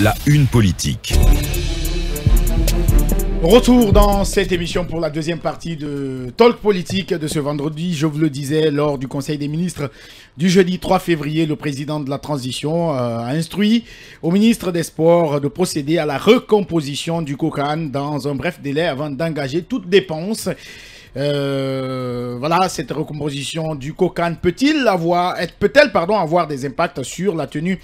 la une politique. Retour dans cette émission pour la deuxième partie de Talk Politique de ce vendredi. Je vous le disais lors du Conseil des ministres du jeudi 3 février, le président de la transition euh, a instruit au ministre des Sports de procéder à la recomposition du COCAN dans un bref délai avant d'engager toute dépense. Euh, voilà, cette recomposition du COCAN peut-il avoir, peut-elle avoir des impacts sur la tenue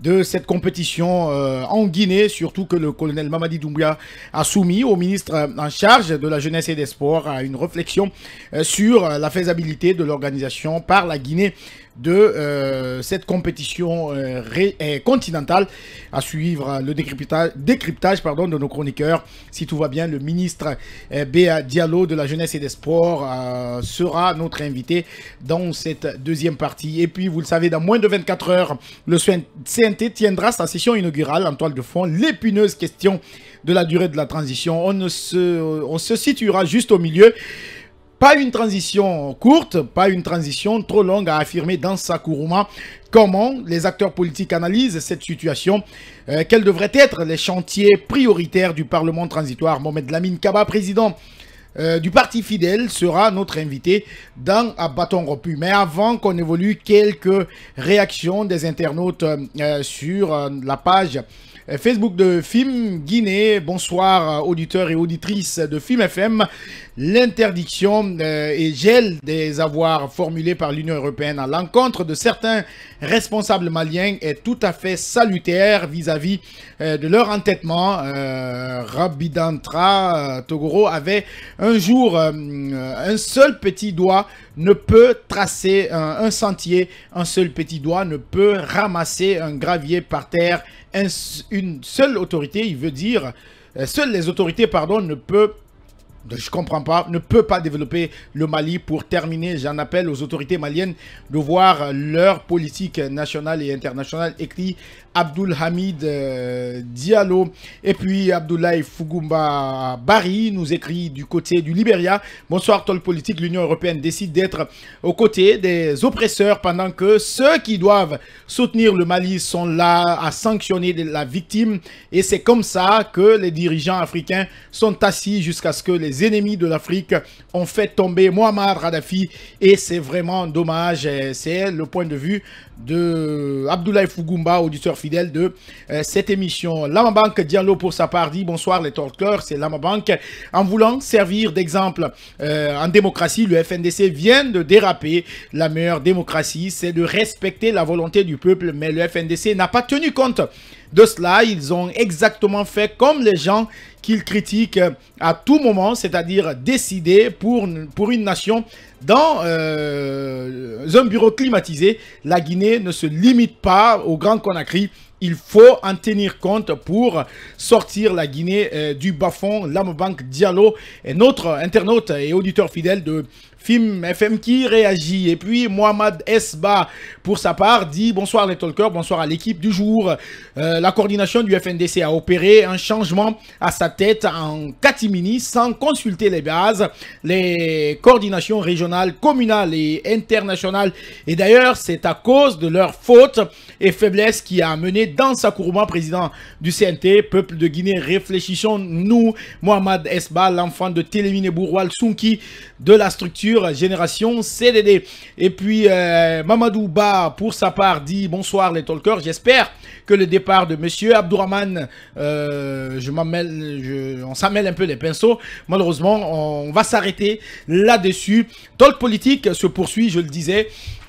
de cette compétition euh, en Guinée, surtout que le colonel Mamadi Doumbia a soumis au ministre euh, en charge de la jeunesse et des sports à une réflexion euh, sur la faisabilité de l'organisation par la Guinée de euh, cette compétition euh, euh, continentale. À suivre le décryptage, pardon, de nos chroniqueurs. Si tout va bien, le ministre Béa Diallo de la Jeunesse et des Sports sera notre invité dans cette deuxième partie. Et puis, vous le savez, dans moins de 24 heures, le CNT tiendra sa session inaugurale en toile de fond. L'épineuse question de la durée de la transition. On, se, on se situera juste au milieu. Pas une transition courte, pas une transition trop longue à affirmer dans Sakuruma comment les acteurs politiques analysent cette situation, euh, quels devraient être les chantiers prioritaires du Parlement transitoire. Mohamed Lamine Kaba, président euh, du Parti Fidèle sera notre invité dans À Bâton Repu. Mais avant qu'on évolue, quelques réactions des internautes euh, sur la page euh, Facebook de Film Guinée. Bonsoir, euh, auditeurs et auditrices de Film FM. L'interdiction euh, et gel des avoirs formulés par l'Union européenne à l'encontre de certains responsables maliens est tout à fait salutaire vis-à-vis de leur entêtement. Euh, Rabidantra Togoro avait un jour un seul petit doigt ne peut tracer un, sentier, un seul petit doigt ne peut ramasser un gravier par terre. une seule autorité, il veut dire, euh, seules les autorités, pardon, ne peut, je comprends pas, ne peut pas développer le Mali. Pour terminer, j'en appelle aux autorités maliennes de voir leur politique nationale et internationale écrite Abdul Hamid euh, Diallo. Et puis Abdoulaye Fugumba Bari nous écrit du côté du Libéria. Bonsoir, Tol Politique. L'Union européenne décide d'être aux côtés des oppresseurs pendant que ceux qui doivent soutenir le Mali sont là à sanctionner la victime. Et c'est comme ça que les dirigeants africains sont assis jusqu'à ce que les ennemis de l'Afrique ont fait tomber Mohamed Radhafi. Et c'est vraiment dommage. C'est le point de vue de Abdoulaye Fugumba, auditeur fils de euh, cette émission. Bank, Diallo pour sa part dit bonsoir les talkers, c'est Bank. En voulant servir d'exemple euh, en démocratie, le FNDC vient de déraper. La meilleure démocratie, c'est de respecter la volonté du peuple, mais le FNDC n'a pas tenu compte de cela, ils ont exactement fait comme les gens qu'ils critiquent à tout moment, c'est-à-dire décider pour, pour une nation dans euh, un bureau climatisé. La Guinée ne se limite pas au Grand Conakry. Il faut en tenir compte pour sortir la Guinée euh, du bas-fond. l'ambank Diallo est notre internaute et auditeur fidèle de Film FM qui réagit. Et puis Mohamed Esba, pour sa part, dit bonsoir les talkers, bonsoir à l'équipe du jour. Euh, la coordination du FNDC a opéré un changement à sa tête en catimini sans consulter les bases, les coordinations régionales, communales et internationales. Et d'ailleurs, c'est à cause de leur faute et faiblesse qui a amené dans sa courbement président du CNT, peuple de Guinée, réfléchissons-nous, Mohamed Esba, l'enfant de Télémine Bouroual Sunki de la structure Génération CDD. Et puis, euh, Mamadou Ba, pour sa part, dit bonsoir les talkers. J'espère que le départ de Monsieur Abdourahman, euh, je m'amène, je, on s'en un peu les pinceaux. Malheureusement, on va s'arrêter là-dessus. Talk politique se poursuit, je le disais.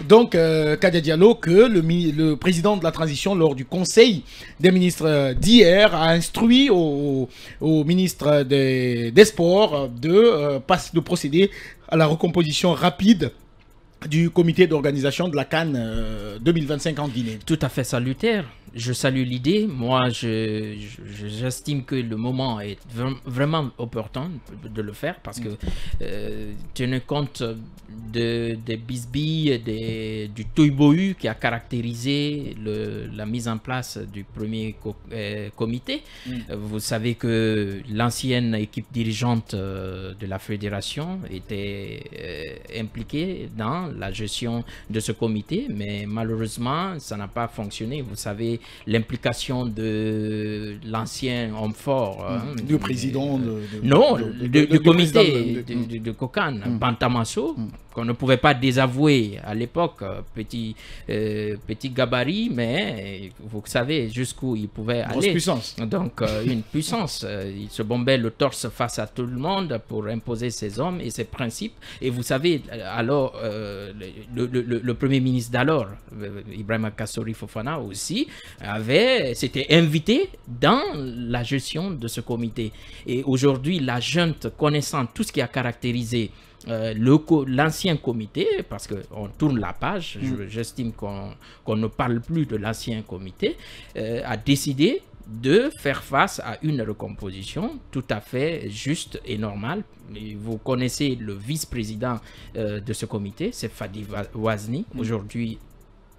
Donc, euh, Kadia Diallo, que le, le, président de la transition, lors du conseil des ministres d'hier, a instruit au, ministre des, Sports de, euh, de procéder à la recomposition rapide du comité d'organisation de la Cannes 2025 euh, en Guinée. Tout à fait salutaire. Je salue l'idée. Moi, j'estime je, que le moment est vraiment opportun de le faire parce que euh, compte de, des bisbilles, des, du Touibou qui a caractérisé le, la mise en place du premier euh, comité, mm. vous savez que l'ancienne équipe dirigeante euh, de la fédération était impliquée dans la gestion de ce comité, mais malheureusement, ça n'a pas fonctionné. Vous savez, l'implication de l'ancien homme fort. Mm. Hein, du président Non, du comité de, Cocan, mm. Pantamasso mm. qu'on ne pouvait pas désavouer à l'époque. Euh, petit, euh, petit gabarit, mais euh, vous savez jusqu'où il pouvait aller. puissance. Donc, une puissance. Il se bombait le torse face à tout le monde pour imposer ses hommes et ses principes. Et vous savez, alors le, premier ministre d'alors, Ibrahim Kassori Fofana aussi, avait, s'était invité dans la gestion de ce comité. Et aujourd'hui, la junte, connaissant tout ce qui a caractérisé euh, l'ancien comité, parce qu'on tourne la page, mm. j'estime qu'on ne parle plus de l'ancien comité, euh, a décidé de faire face à une recomposition tout à fait juste et normale. Vous connaissez le vice-président euh, de ce comité, c'est Fadi Wazni, aujourd'hui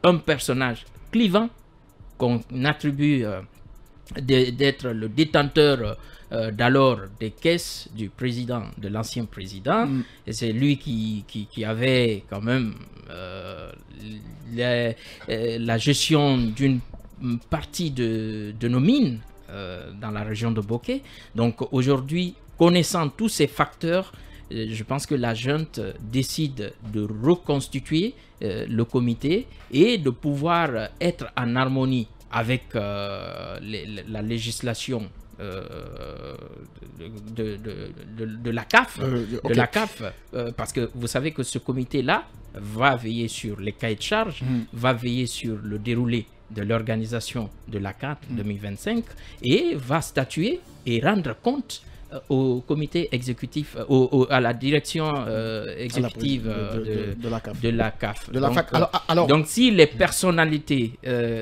un personnage clivant qu'on attribue euh, d'être le détenteur euh, d'alors des caisses du président, de l'ancien président. Mm. Et c'est lui qui, qui, avait quand même la gestion d'une partie de, nos mines euh, dans la région de Bokeh. Donc aujourd'hui, connaissant tous ces facteurs, euh, je pense que la junte décide de reconstituer euh, le comité et de pouvoir être en harmonie avec la législation de, la CAF, de la CAF parce que vous savez que ce comité-là va veiller sur les cahiers de charge, hmm. va veiller sur le déroulé de l'organisation de la CAF 2025 mm. et va statuer et rendre compte euh, au comité exécutif, euh, à la direction euh, exécutive de, de, la CAF. De la donc, si les personnalités,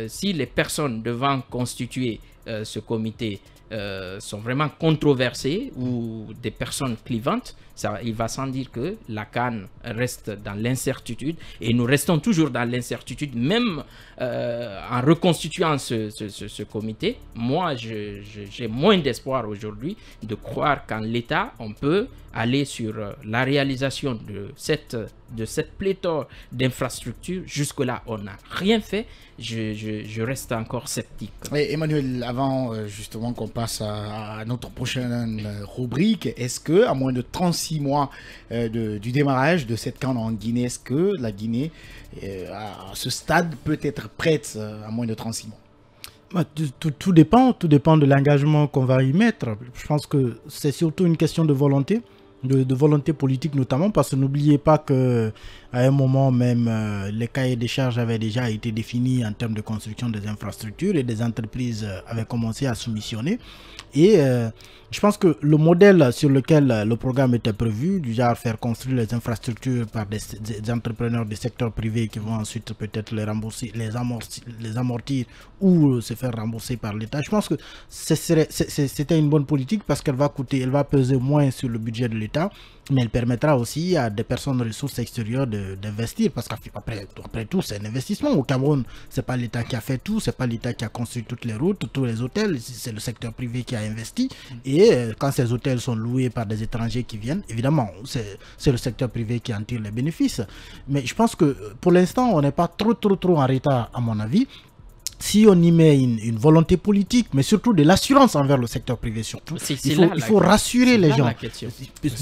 si les personnes devant constituer ce comité euh, sont vraiment controversés ou des personnes clivantes, ça, il va sans dire que la Cannes reste dans l'incertitude et nous restons toujours dans l'incertitude, même euh, en reconstituant ce comité. Moi, j'ai moins d'espoir aujourd'hui de croire qu'en l'État, on peut aller sur euh, la réalisation de cette, de cette pléthore d'infrastructures. Jusque-là, on n'a rien fait. Je, reste encore sceptique. Emmanuel, avant euh, justement qu'on passe à, notre prochaine euh, rubrique, est-ce que, à moins de 36 mois du démarrage de cette canne en Guinée, est-ce que la Guinée, à ce stade, peut être prête à moins de 36 mois bah, tout, dépend, tout dépend de l'engagement qu'on va y mettre. Je pense que c'est surtout une question de volonté de, volonté politique notamment, parce que n'oubliez pas que à un moment même, euh, les cahiers des charges avaient déjà été définis en termes de construction des infrastructures et des entreprises euh, avaient commencé à soumissionner. Et euh, je pense que le modèle sur lequel le programme était prévu, du genre faire construire les infrastructures par des, entrepreneurs du secteur privé qui vont ensuite peut-être les rembourser, les, amortir, les amortir ou euh, se faire rembourser par l'État, je pense que c'était une bonne politique parce qu'elle va coûter, elle va peser moins sur le budget de l'État, mais elle permettra aussi à des personnes de ressources extérieures d'investir parce qu'après après tout, c'est un investissement. Au Cameroun, c'est pas l'État qui a fait tout, c'est pas l'État qui a construit toutes les routes, tous les hôtels, c'est le secteur privé qui a investi et quand ces hôtels sont loués par des étrangers qui viennent, évidemment, c'est le secteur privé qui en tire les bénéfices. Mais je pense que pour l'instant, on n'est pas trop, trop, trop en retard, à mon avis si on y met une, volonté politique, mais surtout de l'assurance envers le secteur privé, surtout, il faut, rassurer les gens.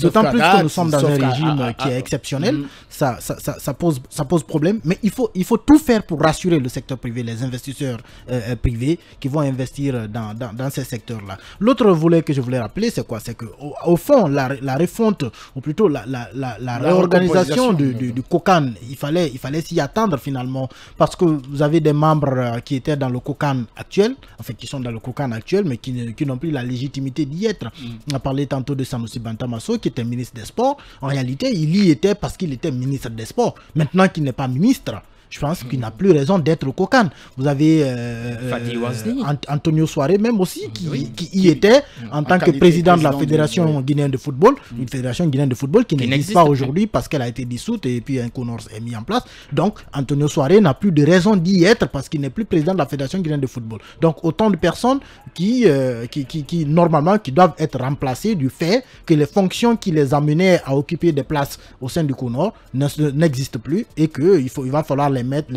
D'autant plus que nous sommes dans un régime ah, ah, qui est ah, exceptionnel, mm. ça, ça, pose, ça pose problème, mais il faut, il faut tout faire pour rassurer le secteur privé, les investisseurs euh, euh, privés qui vont investir dans, dans, ces secteurs-là. L'autre volet que je voulais rappeler, c'est quoi C'est que au, fond, la, la, refonte, ou plutôt la, la, réorganisation du, COCAN, il fallait, il fallait s'y attendre finalement, parce que vous avez des membres euh, qui étaient dans le cocan actuel, enfin qui sont dans le cocan actuel, mais qui, n'ont plus la légitimité d'y être. Mm. On a parlé tantôt de Sanusi Bantamasso, qui était ministre des Sports. En réalité, il y était parce qu'il était ministre des Sports. Maintenant qu'il n'est pas ministre, je pense qu'il n'a plus raison d'être au cocan. Vous avez euh, euh, Antonio Soare même aussi, qui, y était mm. en, tant que président de la Fédération guinéenne de football, mm. une fédération guinéenne de football qui, n'existe pas aujourd'hui parce qu'elle a été dissoute et puis un conors est mis en place. Donc Antonio Soare n'a plus de raison d'y être parce qu'il n'est plus président de la Fédération guinéenne de football. Donc autant de personnes qui, euh, qui, normalement, qui doivent être remplacées du fait que les fonctions qui les amenaient à occuper des places au sein du conors n'existent plus et qu'il il va falloir les, mettre,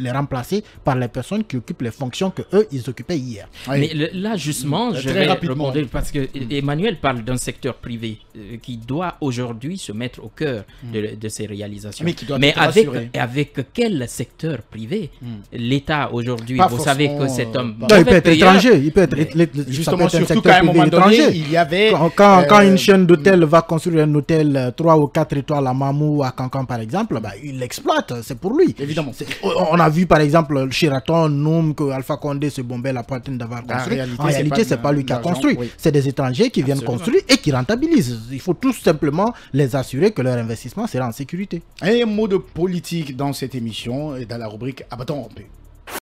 les, remplacer par les personnes qui occupent les fonctions que eux ils occupaient hier. Mais là justement, je rapidement. parce que e- Emmanuel parle d'un secteur privé euh, qui doit aujourd'hui se mettre au cœur hmm. de, de, ces réalisations. Mais, avec, avec quel secteur privé hmm. L'État aujourd'hui, vous savez que cet homme euh, il peut être étranger, il peut être... justement, surtout un étranger il y avait... Quand, quand, euh, une chaîne d'hôtels va construire un hôtel 3 ou 4 étoiles à Mamou à Cancan par exemple, bah, il l'exploite, c'est pour lui. On a vu par exemple Chiraton, Noum, que Alpha Condé se bombait la poitrine d'avoir ah, construit. En réalité, n'est pas lui qui a construit. C'est des étrangers qui viennent construire et qui rentabilisent. Il faut tout simplement les assurer que leur investissement sera en sécurité. un mot de politique dans cette émission et dans la rubrique Abattons en paix.